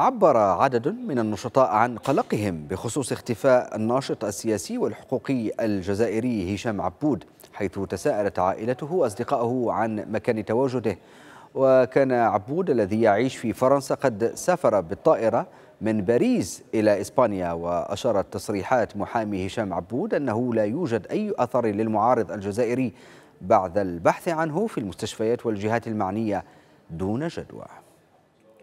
عبر عدد من النشطاء عن قلقهم بخصوص اختفاء الناشط السياسي والحقوقي الجزائري هشام عبود حيث تساءلت عائلته وأصدقائه عن مكان تواجده وكان عبود الذي يعيش في فرنسا قد سافر بالطائرة من باريس إلى إسبانيا وأشارت تصريحات محامي هشام عبود أنه لا يوجد أي أثر للمعارض الجزائري بعد البحث عنه في المستشفيات والجهات المعنية دون جدوى